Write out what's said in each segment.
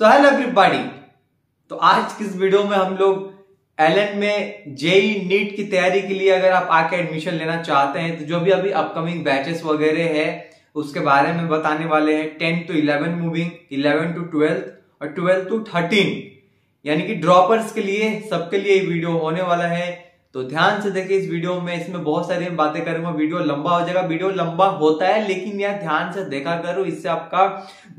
So hello everybody तो आज किस वीडियो में हम लोग एल में जेई नीट e की तैयारी के लिए अगर आप आके एडमिशन लेना चाहते हैं तो जो भी अभी अपकमिंग बैचेस वगैरह है उसके बारे में बताने वाले हैं ten to eleven moving eleven to twelfth और ट्वेल्थ टू थर्टीन यानी कि ड्रॉपर्स के लिए सबके लिए वीडियो होने वाला है तो ध्यान से देखिए इस वीडियो में इसमें बहुत सारी बातें करूंगा वीडियो लंबा हो जाएगा वीडियो लंबा होता है लेकिन यार ध्यान से देखा करो इससे आपका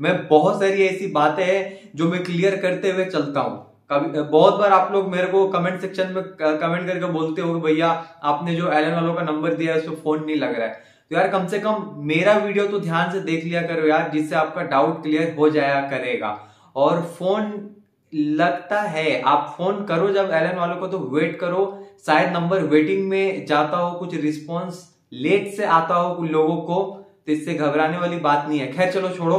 मैं बहुत सारी ऐसी बातें हैं जो मैं क्लियर करते हुए चलता हूँ कभी बहुत बार आप लोग मेरे को कमेंट सेक्शन में कमेंट करके बोलते हो भैया आपने जो एलन वालों का नंबर दिया है उसमें फोन नहीं लग रहा है तो यार कम से कम मेरा वीडियो तो ध्यान से देख लिया करो यार जिससे आपका डाउट क्लियर हो जाया करेगा और फोन लगता है आप फोन करो जब एलन वालों को तो वेट करो शायद नंबर वेटिंग में जाता हो कुछ रिस्पॉन्स लेट से आता हो उन लोगों को तो इससे घबराने वाली बात नहीं है खैर चलो छोड़ो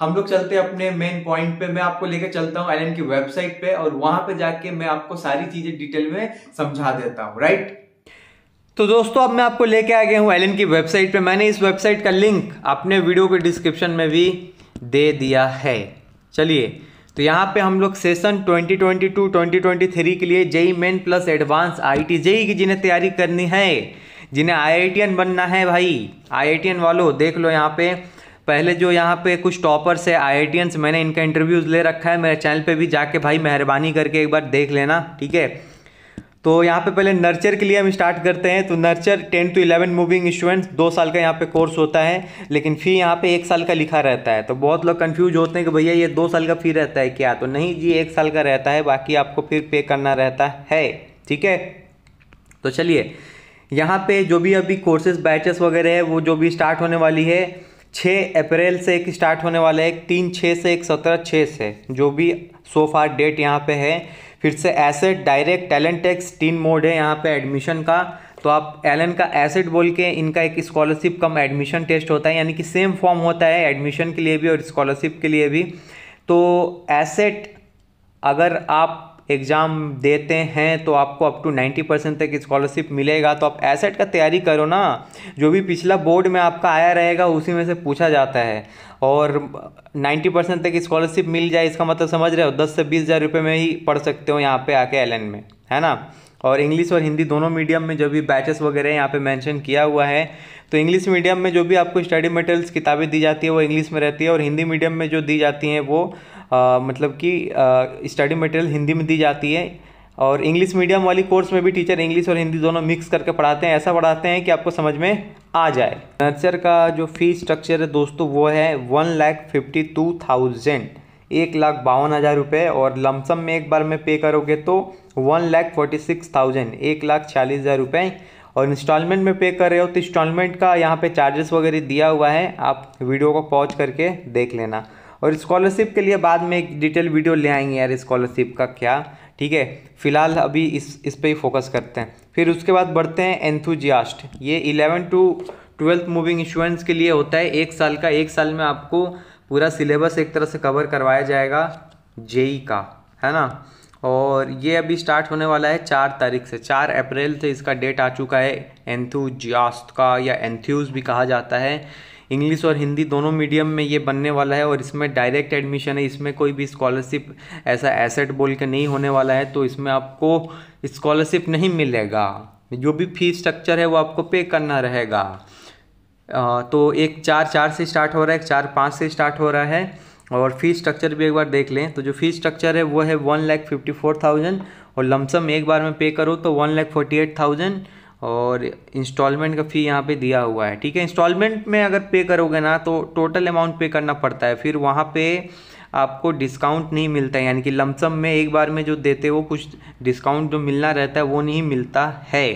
हम लोग चलते हैं अपने मेन पॉइंट पे मैं आपको लेकर चलता हूँ एल की वेबसाइट पे और वहां पे जाके मैं आपको सारी चीजें डिटेल में समझा देता हूँ राइट तो दोस्तों अब मैं आपको लेके आ गया हूँ एल की वेबसाइट पे मैंने इस वेबसाइट का लिंक अपने वीडियो के डिस्क्रिप्शन में भी दे दिया है चलिए तो यहाँ पे हम लोग सेशन 2022 2023 के लिए JEE main plus advance I JEE की जिन्हें तैयारी करनी है जिन्हें आई बनना है भाई आई वालों देख लो यहाँ पे पहले जो यहाँ पे कुछ टॉपर्स है आई मैंने इनका इंटरव्यूज़ ले रखा है मेरे चैनल पे भी जाके भाई मेहरबानी करके एक बार देख लेना ठीक है तो यहाँ पे पहले नर्चर के लिए हम स्टार्ट करते हैं तो nurture ten to eleven moving students दो साल का यहाँ पे कोर्स होता है लेकिन फ़ी यहाँ पे एक साल का लिखा रहता है तो बहुत लोग कंफ्यूज होते हैं कि भैया ये दो साल का फ़ी रहता है क्या तो नहीं जी एक साल का रहता है बाकी आपको फिर पे करना रहता है ठीक है तो चलिए यहाँ पर जो भी अभी कोर्सेज बैचेस वगैरह है वो जो भी स्टार्ट होने वाली है छः अप्रैल से एक स्टार्ट होने वाला है एक तीन छः से एक सत्रह छः से जो भी सो फार डेट यहाँ पर है फिर से एसेट डायरेक्ट टैलेंट टैक्स तीन मोड है यहाँ पे एडमिशन का तो आप एलन का एसेट बोल के इनका एक स्कॉलरशिप कम एडमिशन टेस्ट होता है यानी कि सेम फॉर्म होता है एडमिशन के लिए भी और स्कॉलरशिप के लिए भी तो एसेट अगर आप एग्ज़ाम देते हैं तो आपको अप टू नाइन्टी परसेंट तक स्कॉलरशिप मिलेगा तो आप एसेट का तैयारी करो ना जो भी पिछला बोर्ड में आपका आया रहेगा उसी में से पूछा जाता है और नाइन्टी परसेंट तक स्कॉलरशिप मिल जाए इसका मतलब समझ रहे हो दस से बीस हज़ार रुपये में ही पढ़ सकते हो यहाँ पे आके एल में है ना और इंग्लिश और हिंदी दोनों मीडियम में जो भी बैचेस वगैरह यहाँ पे मेंशन किया हुआ है तो इंग्लिश मीडियम में जो भी आपको स्टडी मटेरियल्स किताबें दी जाती है वो इंग्लिश में रहती है और हिंदी मीडियम में जो दी जाती हैं वो आ, मतलब कि स्टडी मटेरियल हिंदी में दी जाती है और इंग्लिश मीडियम वाली कोर्स में भी टीचर इंग्लिश और हिंदी दोनों मिक्स करके पढ़ाते हैं ऐसा पढ़ाते हैं कि आपको समझ में आ जाए नर्सर का जो फी स्ट्रक्चर है दोस्तों वो है one lakh fifty two thousand एक लाख बावन हज़ार रुपये और लमसम में एक बार में पे करोगे तो one lakh forty six thousand एक लाख चालीस हज़ार रुपये और इंस्टॉलमेंट में पे कर रहे हो तो इंस्टॉलमेंट का यहाँ पे चार्जेस वगैरह दिया हुआ है आप वीडियो को पॉज करके देख लेना और स्कॉलरशिप के लिए बाद में एक डिटेल वीडियो ले आएंगे यार स्कॉलरशिप का क्या ठीक है फिलहाल अभी इस इस पर ही फोकस करते हैं फिर उसके बाद बढ़ते हैं एंथुजियास्ट ये eleven to twelfth moving insurance के लिए होता है एक साल का एक साल में आपको पूरा सिलेबस एक तरह से कवर करवाया जाएगा जेई का है ना और ये अभी स्टार्ट होने वाला है चार तारीख से चार अप्रैल से इसका डेट आ चुका है एंथ्यूजियास्त का या एंथ्यूज भी कहा जाता है इंग्लिश और हिंदी दोनों मीडियम में ये बनने वाला है और इसमें डायरेक्ट एडमिशन है इसमें कोई भी स्कॉलरशिप ऐसा एसेट बोल के नहीं होने वाला है तो इसमें आपको स्कॉलरशिप नहीं मिलेगा जो भी फीस स्ट्रक्चर है वो आपको पे करना रहेगा तो एक चार चार से स्टार्ट हो रहा है एक चार पाँच से स्टार्ट हो रहा है और फीस स्ट्रक्चर भी एक बार देख लें तो जो फीस स्ट्रक्चर है वो है one lakh fifty four thousand और लमसम एक बार में पे करो तो one lakh forty eight thousand और इंस्टॉलमेंट का फ़ी यहाँ पे दिया हुआ है ठीक है इंस्टॉलमेंट में अगर पे करोगे ना तो टोटल अमाउंट पे करना पड़ता है फिर वहाँ पे आपको डिस्काउंट नहीं मिलता है यानी कि लमसम में एक बार में जो देते हो कुछ डिस्काउंट जो मिलना रहता है वो नहीं मिलता है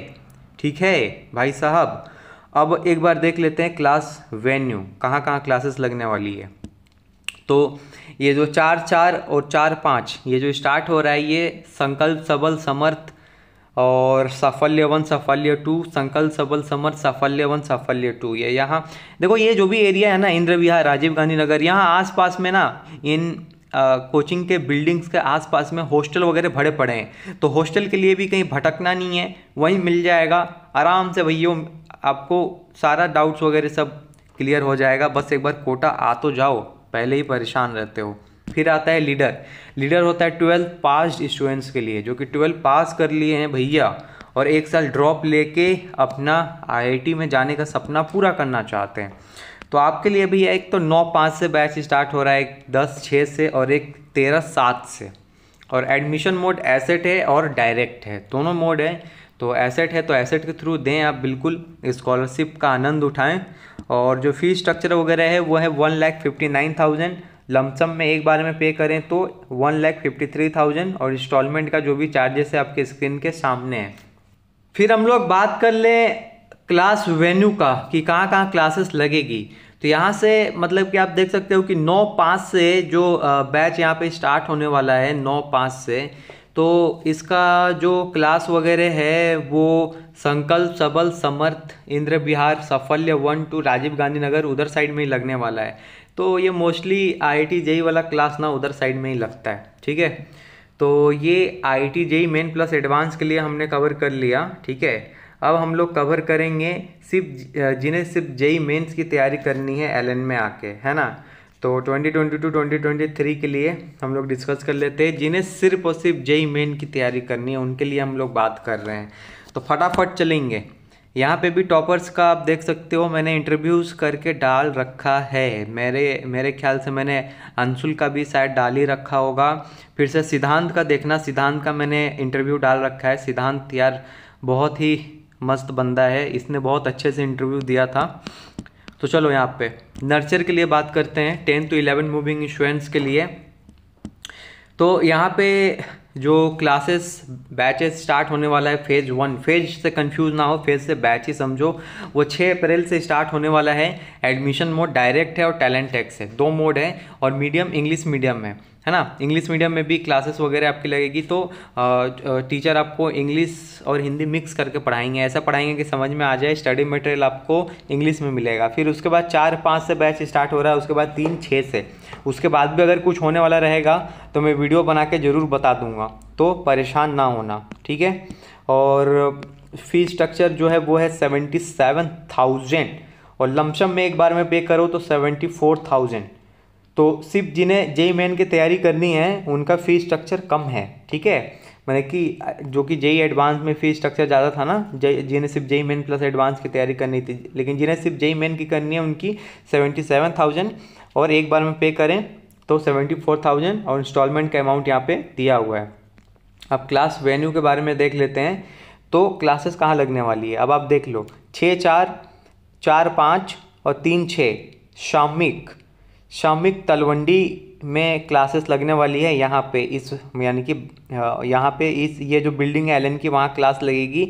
ठीक है भाई साहब अब एक बार देख लेते हैं क्लास वेन्यू कहाँ कहाँ क्लासेस लगने वाली है तो ये जो चार चार और चार पाँच ये जो स्टार्ट हो रहा है ये संकल्प सबल समर्थ और साफल्य वन साफल्य टू संकल्प सबल समर्थ साफल्य वन साफल्य टू ये यहाँ देखो ये जो भी एरिया है ना इंद्र विहार राजीव गांधी नगर यहाँ आसपास में ना इन आ, कोचिंग के बिल्डिंग्स के आसपास में हॉस्टल वगैरह भरे पड़े हैं तो हॉस्टल के लिए भी कहीं भटकना नहीं है वहीं मिल जाएगा आराम से भैया आपको सारा डाउट्स वगैरह सब क्लियर हो जाएगा बस एक बार कोटा आ तो जाओ पहले ही परेशान रहते हो फिर आता है लीडर लीडर होता है ट्वेल्थ पास स्टूडेंट्स के लिए जो कि ट्वेल्थ पास कर लिए हैं भैया और एक साल ड्रॉप लेके अपना आईआईटी में जाने का सपना पूरा करना चाहते हैं तो आपके लिए भैया एक तो नौ पाँच से बैच स्टार्ट हो रहा है एक दस छः से और एक तेरह सात से और एडमिशन मोड एसेट है और डायरेक्ट है दोनों मोड है तो एसेट है तो एसेट के थ्रू दें आप बिल्कुल स्कॉलरशिप का आनंद उठाएँ और जो फी स्ट्रक्चर वगैरह है वो है one lakh fifty nine thousand lump sum में एक बार में पे करें तो one lakh fifty three thousand और इंस्टॉलमेंट का जो भी चार्जेस है आपके स्क्रीन के सामने है फिर हम लोग बात कर लें क्लास वेन्यू का कि कहाँ कहाँ क्लासेस लगेगी तो यहाँ से मतलब कि आप देख सकते हो कि नौ पाँच से जो बैच यहाँ पे स्टार्ट होने वाला है नौ पाँच से तो इसका जो क्लास वगैरह है वो संकल्प सबल समर्थ इंद्र बिहार साफल्य वन टू राजीव गांधी नगर उधर साइड में ही लगने वाला है तो ये मोस्टली आई आई जेई वाला क्लास ना उधर साइड में ही लगता है ठीक है तो ये I T JEE main plus advance के लिए हमने कवर कर लिया ठीक है अब हम लोग कवर करेंगे सिर्फ जिन्हें सिर्फ जेई मेन्स e की तैयारी करनी है एल में आके है ना तो 2022 2023 के लिए हम लोग डिस्कस कर लेते हैं जिन्हें सिर्फ और सिर्फ जेई मेन e की तैयारी करनी है उनके लिए हम लोग बात कर रहे हैं तो फटाफट चलेंगे यहाँ पे भी टॉपर्स का आप देख सकते हो मैंने इंटरव्यूज़ करके डाल रखा है मेरे मेरे ख्याल से मैंने अंशुल का भी शायद डाल ही रखा होगा फिर से सिद्धांत का देखना सिद्धांत का मैंने इंटरव्यू डाल रखा है सिद्धांत यार बहुत ही मस्त बंदा है इसने बहुत अच्छे से इंटरव्यू दिया था तो चलो यहाँ पे नर्चर के लिए बात करते हैं ten to eleven moving insurance के लिए तो यहाँ पे जो क्लासेस बैचेस स्टार्ट होने वाला है फेज़ वन फेज से कंफ्यूज ना हो फेज से बैच ही समझो वो छः अप्रैल से स्टार्ट होने वाला है एडमिशन मोड डायरेक्ट है और टैलेंट टैक्स है दो मोड है और मीडियम इंग्लिश मीडियम है है ना इंग्लिश मीडियम में भी क्लासेस वगैरह आपकी लगेगी तो टीचर आपको इंग्लिश और हिंदी मिक्स करके पढ़ाएंगे ऐसा पढ़ाएंगे कि समझ में आ जाए स्टडी मटेरियल आपको इंग्लिश में मिलेगा फिर उसके बाद चार पाँच से बैच स्टार्ट हो रहा है उसके बाद तीन छः से उसके बाद भी अगर कुछ होने वाला रहेगा तो मैं वीडियो बना के ज़रूर बता दूँगा तो परेशान ना होना ठीक है और फ़ी स्ट्रक्चर जो है वो है सेवेंटी सेवन थाउजेंड और लमसम में एक बार में पे करो तो सेवेंटी फोर थाउजेंड तो सिर्फ जिन्हें जेई मेन की तैयारी करनी है उनका फ़ी स्ट्रक्चर कम है ठीक है मैंने कि जो कि जेई एडवांस में फ़ी स्ट्रक्चर ज़्यादा था ना जिन्हें सिर्फ जेई मेन प्लस एडवांस की तैयारी करनी थी लेकिन जिन्हें सिर्फ जेई मेन की करनी है उनकी सेवेंटी सेवन थाउजेंड और एक बार में पे करें तो सेवेंटी फोर थाउजेंड और इंस्टॉलमेंट का अमाउंट यहाँ पे दिया हुआ है अब क्लास वेन्यू के बारे में देख लेते हैं तो क्लासेस कहाँ लगने वाली है अब आप देख लो छः चार चार पाँच और तीन छः शामिक शामिक तलवंडी में क्लासेस लगने वाली है यहाँ पे इस यानी कि यहाँ पे इस ये जो बिल्डिंग है एल की वहाँ क्लास लगेगी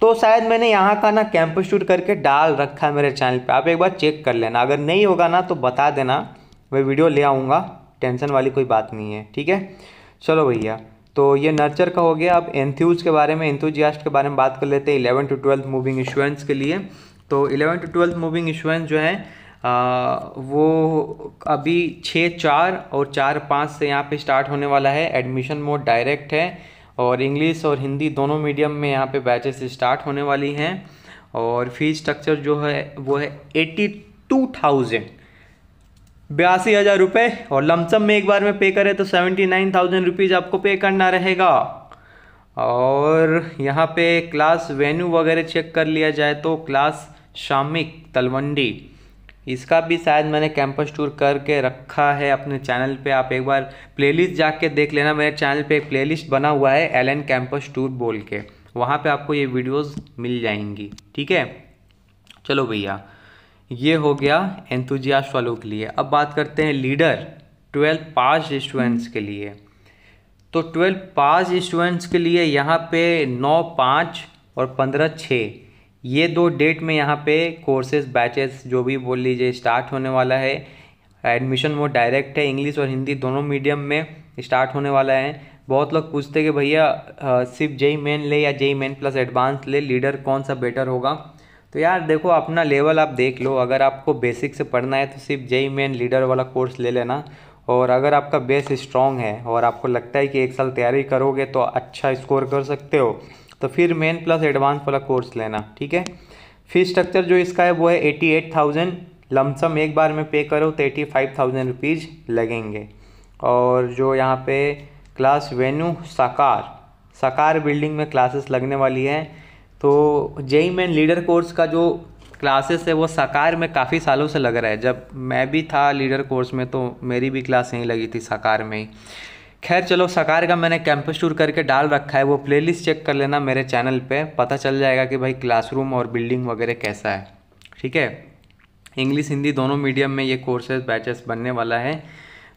तो शायद मैंने यहाँ का ना कैंपस शूट करके डाल रखा है मेरे चैनल पे आप एक बार चेक कर लेना अगर नहीं होगा ना तो बता देना मैं वीडियो ले आऊँगा टेंशन वाली कोई बात नहीं है ठीक है चलो भैया तो ये नर्चर का हो गया अब एंथ्यूज के बारे में एंथ्यूजियास्ट के बारे में बात कर लेते हैं eleven to twelfth moving issuance के लिए तो eleven to twelfth moving issuance जो है आ, वो अभी छः चार और चार पाँच से यहाँ पे स्टार्ट होने वाला है एडमिशन मोड डायरेक्ट है और इंग्लिश और हिंदी दोनों मीडियम में यहाँ पे बैचेस स्टार्ट होने वाली हैं और फीस स्ट्रक्चर जो है वो है एटी टू थाउजेंड बयासी हज़ार रुपये और लमसम में एक बार में पे करें तो सेवेंटी नाइन थाउजेंड रुपीज़ आपको पे करना रहेगा और यहाँ पे क्लास वेन्यू वगैरह चेक कर लिया जाए तो क्लास शामिक तलवंडी इसका भी शायद मैंने कैंपस टूर करके रखा है अपने चैनल पे आप एक बार प्लेलिस्ट जाके देख लेना मेरे चैनल पे एक प्लेलिस्ट बना हुआ है एल एन कैंपस टूर बोल के वहाँ पे आपको ये वीडियोस मिल जाएंगी ठीक है चलो भैया ये हो गया एंथुजियास्ट वालों के लिए अब बात करते हैं लीडर ट्वेल्थ पास स्टूडेंट्स के लिए तो ट्वेल्व पास स्टूडेंट्स के लिए यहाँ पे नौ पाँच और पंद्रह छः ये दो डेट में यहाँ पे कोर्सेज बैचेस जो भी बोल लीजिए स्टार्ट होने वाला है एडमिशन वो डायरेक्ट है इंग्लिश और हिंदी दोनों मीडियम में स्टार्ट होने वाला है बहुत लोग पूछते कि भैया सिर्फ जेई मेन ले या जेई मेन प्लस एडवांस ले लीडर कौन सा बेटर होगा तो यार देखो अपना लेवल आप देख लो अगर आपको बेसिक से पढ़ना है तो सिर्फ जेई मेन लीडर वाला कोर्स ले लेना और अगर आपका बेस स्ट्रॉन्ग है और आपको लगता है कि एक साल तैयारी करोगे तो अच्छा स्कोर कर सकते हो तो फिर मेन प्लस एडवांस वाला कोर्स लेना ठीक है फीस स्ट्रक्चर जो इसका है वो है एटी एट थाउजेंड लमसम एक बार में पे करो तो एटी फाइव थाउजेंड रुपीज़ लगेंगे और जो यहाँ पे क्लास वेन्यू साकार साकार बिल्डिंग में क्लासेस लगने वाली है तो जेई मेन लीडर कोर्स का जो क्लासेस है वो साकार में काफ़ी सालों से लग रहा है जब मैं भी था लीडर कोर्स में तो मेरी भी क्लास यहीं लगी थी साकार में ही खैर चलो साकार का मैंने कैंपस टूर करके डाल रखा है वो प्लेलिस्ट चेक कर लेना मेरे चैनल पे पता चल जाएगा कि भाई क्लासरूम और बिल्डिंग वगैरह कैसा है ठीक है इंग्लिश हिंदी दोनों मीडियम में ये कोर्सेज बैचेस बनने वाला है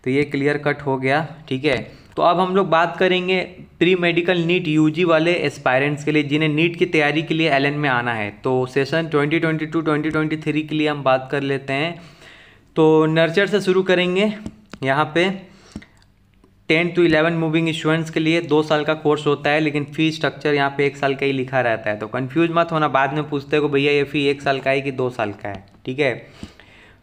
तो ये क्लियर कट हो गया ठीक है तो अब हम लोग बात करेंगे प्री मेडिकल नीट यूजी वाले एस्पायरेंट्स के लिए जिन्हें नीट की तैयारी के लिए एल में आना है तो सेशन 2022 2023 के लिए हम बात कर लेते हैं तो नर्चर से शुरू करेंगे यहाँ पे ten to eleven moving students के लिए दो साल का कोर्स होता है लेकिन फ़ी स्ट्रक्चर यहाँ पे एक साल का ही लिखा रहता है तो कन्फ्यूज मत होना बाद में पूछते हो भैया ये फ़ी एक साल का है कि दो साल का है ठीक है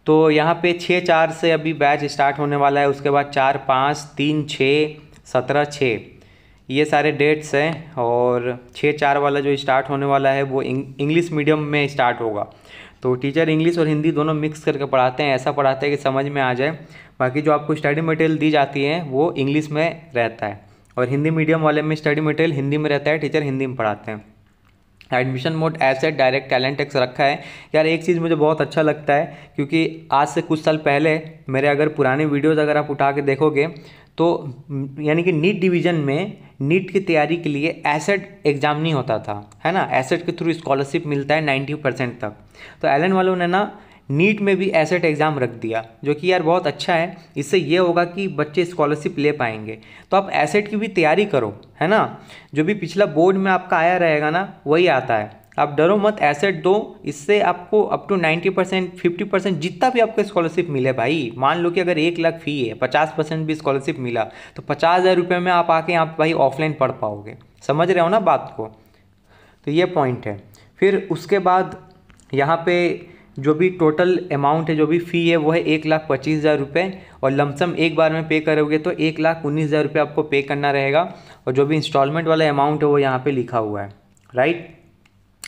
तो यहाँ पे छः चार से अभी बैच स्टार्ट होने वाला है उसके बाद चार पाँच तीन छः सत्रह छः ये सारे डेट्स हैं और छः चार वाला जो स्टार्ट होने वाला है वो इंग्लिश मीडियम में स्टार्ट होगा तो टीचर इंग्लिश और हिंदी दोनों मिक्स करके पढ़ाते हैं ऐसा पढ़ाते हैं कि समझ में आ जाए बाकी जो आपको स्टडी मटेरियल दी जाती है वो इंग्लिश में रहता है और हिंदी मीडियम वाले में स्टडी मटेरियल हिंदी में रहता है टीचर हिंदी में पढ़ाते हैं admission mode asset direct talent tax रखा है यार एक चीज़ मुझे बहुत अच्छा लगता है क्योंकि आज से कुछ साल पहले मेरे अगर पुराने वीडियोज़ अगर आप उठा के देखोगे तो यानी कि नीट डिवीज़न में नीट की तैयारी के लिए एसेट एग्ज़ाम नहीं होता था है ना एसेट के थ्रू स्कॉलरशिप मिलता है नाइन्टी परसेंट तक तो एलन वालों ने ना नीट में भी एसेट एग्ज़ाम रख दिया जो कि यार बहुत अच्छा है इससे ये होगा कि बच्चे स्कॉलरशिप ले पाएंगे तो आप एसेट की भी तैयारी करो है ना जो भी पिछला बोर्ड में आपका आया रहेगा ना वही आता है आप डरो मत एसेट दो इससे आपको up to ninety percent fifty percent जितना भी आपको स्कॉलरशिप मिले भाई मान लो कि अगर एक लाख फ़ी है पचास परसेंट भी स्कॉलरशिप मिला तो पचास हज़ार रुपये में आप आके यहाँ भाई ऑफलाइन पढ़ पाओगे समझ रहे हो ना बात को तो ये पॉइंट है फिर उसके बाद यहाँ पे जो भी टोटल अमाउंट है जो भी फ़ी है वो है एक लाख पच्चीस हज़ार रुपये और लमसम एक बार में पे करोगे तो एक लाख उन्नीस हज़ार रुपये आपको पे करना रहेगा और जो भी इंस्टॉलमेंट वाला अमाउंट है वो यहाँ पे लिखा हुआ है राइट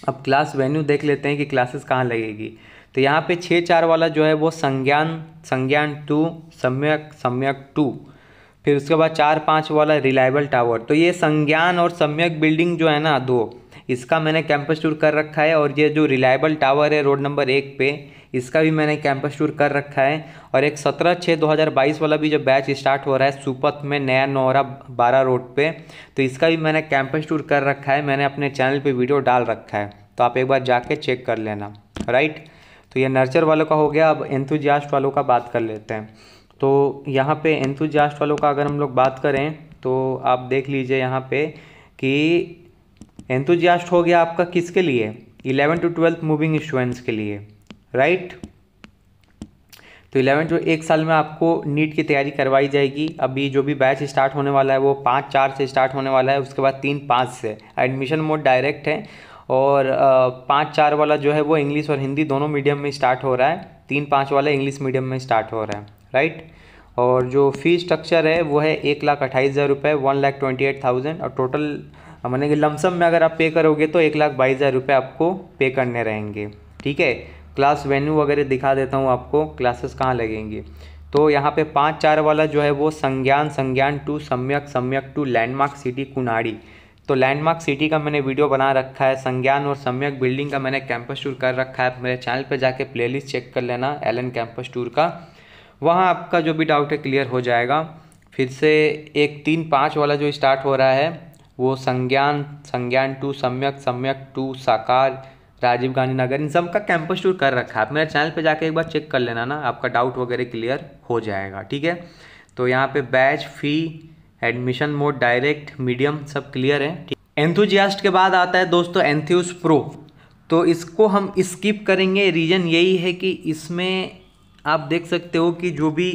अब क्लास वेन्यू देख लेते हैं कि क्लासेस कहाँ लगेगी तो यहाँ पर छः चार वाला जो है वो संज्ञान संज्ञान टू सम्यक सम्यक टू फिर उसके बाद चार पाँच वाला रिलायबल टावर तो ये संज्ञान और सम्यक बिल्डिंग जो है ना दो इसका मैंने कैंपस टूर कर रखा है और ये जो रिलायबल टावर है रोड नंबर एक पे इसका भी मैंने कैंपस टूर कर रखा है और एक सत्रह छः दो हज़ार बाईस वाला भी जो बैच स्टार्ट हो रहा है सुपथ में नया नौरा बारह रोड पे तो इसका भी मैंने कैंपस टूर कर रखा है मैंने अपने चैनल पे वीडियो डाल रखा है तो आप एक बार जाके चेक कर लेना राइट तो ये नर्चर वालों का हो गया अब एंथुजियास्ट वालों का बात कर लेते हैं तो यहाँ पर एंथुजियास्ट वालों का अगर हम लोग बात करें तो आप देख लीजिए यहाँ पर कि एंथुजियास्ट हो गया आपका किसके लिए eleven to twelfth moving students के लिए राइट right? तो इलेवन टू एक साल में आपको नीट की तैयारी करवाई जाएगी अभी जो भी बैच स्टार्ट होने वाला है वो पाँच चार से स्टार्ट होने वाला है उसके बाद तीन पाँच से एडमिशन मोड डायरेक्ट है और पाँच चार वाला जो है वो इंग्लिश और हिंदी दोनों मीडियम में स्टार्ट हो रहा है तीन पाँच वाला इंग्लिश मीडियम में स्टार्ट हो रहा है राइट और जो फी स्ट्रक्चर है वो है एक लाख अट्ठाईस हज़ार रुपये one lakh twenty eight thousand और टोटल मैंने कि लमसम में अगर आप पे करोगे तो एक लाख बाईस हज़ार रुपये आपको पे करने रहेंगे ठीक है क्लास वेन्यू वगैरह दिखा देता हूँ आपको क्लासेस कहाँ लगेंगे तो यहाँ पे पाँच चार वाला जो है वो संज्ञान संज्ञान टू सम्यक सम्यक टू लैंडमार्क सिटी कुनाड़ी तो लैंडमार्क सिटी का मैंने वीडियो बना रखा है संज्ञान और सम्यक बिल्डिंग का मैंने कैंपस टूर कर रखा है मेरे चैनल पर जाके प्ले चेक कर लेना एलन कैंपस टूर का वहाँ आपका जो भी डाउट है क्लियर हो जाएगा फिर से एक तीन पाँच वाला जो स्टार्ट हो रहा है वो संज्ञान संज्ञान टू सम्यक सम्यक टू साकार राजीव गांधी नगर इन सब का कैंपस टूर कर रखा है आप मेरे चैनल पे जाके एक बार चेक कर लेना ना आपका डाउट वगैरह क्लियर हो जाएगा ठीक है तो यहाँ पे batch fee admission mode direct medium सब क्लियर है एंथुजियास्ट के बाद आता है दोस्तों एंथ्यूज प्रो तो इसको हम स्किप करेंगे रीज़न यही है कि इसमें आप देख सकते हो कि जो भी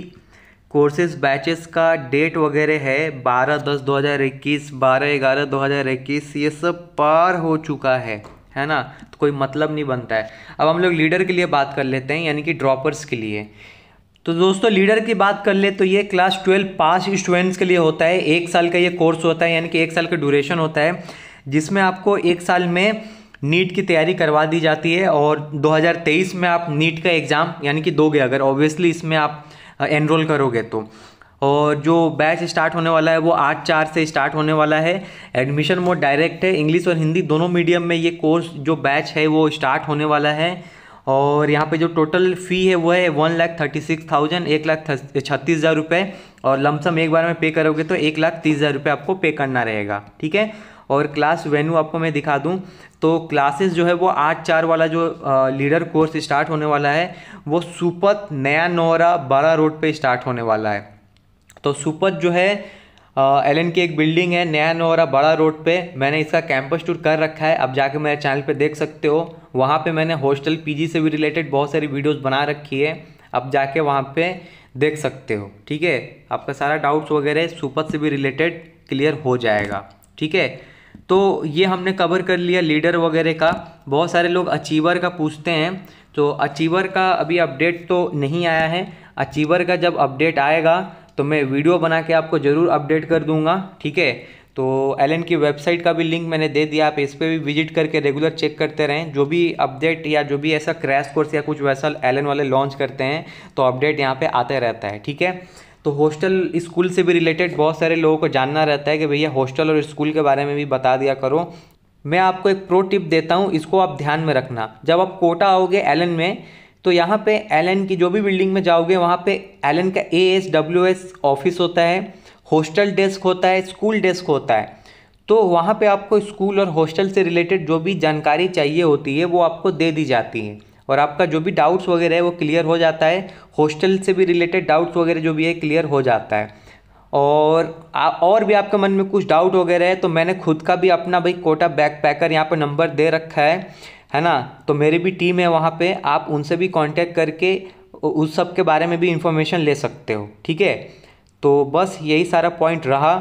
कोर्सेज बैचेस का डेट वगैरह है बारह दस दो हज़ार इक्कीस बारह ग्यारह दो हज़ार इक्कीस ये सब पार हो चुका है है ना तो कोई मतलब नहीं बनता है अब हम लोग लीडर के लिए बात कर लेते हैं यानी कि ड्रॉपर्स के लिए तो दोस्तों लीडर की बात कर ले तो ये क्लास ट्वेल्व पास स्टूडेंट्स के लिए होता है एक साल का ये कोर्स होता है यानी कि एक साल का ड्यूरेशन होता है जिसमें आपको एक साल में नीट की तैयारी करवा दी जाती है और 2023 में आप नीट का एग्ज़ाम यानी कि दोगे अगर ऑब्वियसली इसमें आप एनरोल करोगे तो और जो बैच स्टार्ट होने वाला है वो आठ चार से स्टार्ट होने वाला है एडमिशन मोड डायरेक्ट है इंग्लिश और हिंदी दोनों मीडियम में ये कोर्स जो बैच है वो स्टार्ट होने वाला है और यहाँ पे जो टोटल फ़ी है वो है one lakh thirty six thousand एक लाख छत्तीस हज़ार रुपये और लमसम एक बार में पे करोगे तो एक लाख तीस हज़ार रुपये आपको पे करना रहेगा ठीक है और क्लास वेन्यू आपको मैं दिखा दूँ तो क्लासेस जो है वो आठ चार वाला जो लीडर कोर्स स्टार्ट होने वाला है वो सुपत नया नौरा बारा रोड पे स्टार्ट होने वाला है तो सुपत जो है एल एन की एक बिल्डिंग है नया नौरा बड़ा रोड पे मैंने इसका कैंपस टूर कर रखा है अब जाके मेरे चैनल पे देख सकते हो वहाँ पे मैंने हॉस्टल पीजी से भी रिलेटेड बहुत सारी वीडियोस बना रखी है अब जाके वहाँ पे देख सकते हो ठीक है आपका सारा डाउट्स वगैरह सुपत से भी रिलेटेड क्लियर हो जाएगा ठीक है तो ये हमने कवर कर लिया लीडर वगैरह का बहुत सारे लोग अचीवर का पूछते हैं तो अचीवर का अभी अपडेट तो नहीं आया है अचीवर का जब अपडेट आएगा तो मैं वीडियो बना के आपको ज़रूर अपडेट कर दूंगा ठीक है तो एल की वेबसाइट का भी लिंक मैंने दे दिया आप इस पर भी विजिट करके रेगुलर चेक करते रहें जो भी अपडेट या जो भी ऐसा क्रैश कोर्स या कुछ वैसा एल वाले लॉन्च करते हैं तो अपडेट यहाँ पर आते रहता है ठीक है तो हॉस्टल स्कूल से भी रिलेटेड बहुत सारे लोगों को जानना रहता है कि भैया हॉस्टल और स्कूल के बारे में भी बता दिया करो मैं आपको एक प्रो टिप देता हूँ इसको आप ध्यान में रखना जब आप कोटा आओगे एलन में तो यहाँ पे एलन की जो भी बिल्डिंग में जाओगे वहाँ पे एलन का A S W S office होता है हॉस्टल डेस्क होता है स्कूल डेस्क होता है तो वहाँ पे आपको स्कूल और हॉस्टल से रिलेटेड जो भी जानकारी चाहिए होती है वो आपको दे दी जाती है और आपका जो भी डाउट्स वगैरह है वो क्लियर हो जाता है हॉस्टल से भी रिलेटेड डाउट्स वगैरह जो भी है क्लियर हो जाता है और आ, और भी आपके मन में कुछ डाउट वगैरह है तो मैंने खुद का भी अपना भाई कोटा बैक पैकर यहाँ पर नंबर दे रखा है है ना तो मेरी भी टीम है वहाँ पे आप उनसे भी कांटेक्ट करके उस सब के बारे में भी इंफॉर्मेशन ले सकते हो ठीक है तो बस यही सारा पॉइंट रहा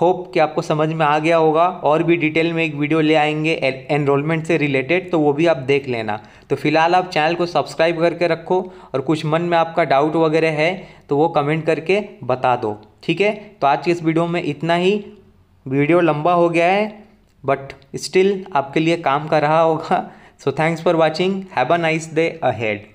होप कि आपको समझ में आ गया होगा और भी डिटेल में एक वीडियो ले आएंगे एनरोलमेंट से रिलेटेड तो वो भी आप देख लेना तो फिलहाल आप चैनल को सब्सक्राइब करके रखो और कुछ मन में आपका डाउट वगैरह है तो वो कमेंट करके बता दो ठीक है तो आज की इस वीडियो में इतना ही वीडियो लंबा हो गया है बट स्टिल आपके लिए काम कर रहा होगा so thanks for watching have a nice day ahead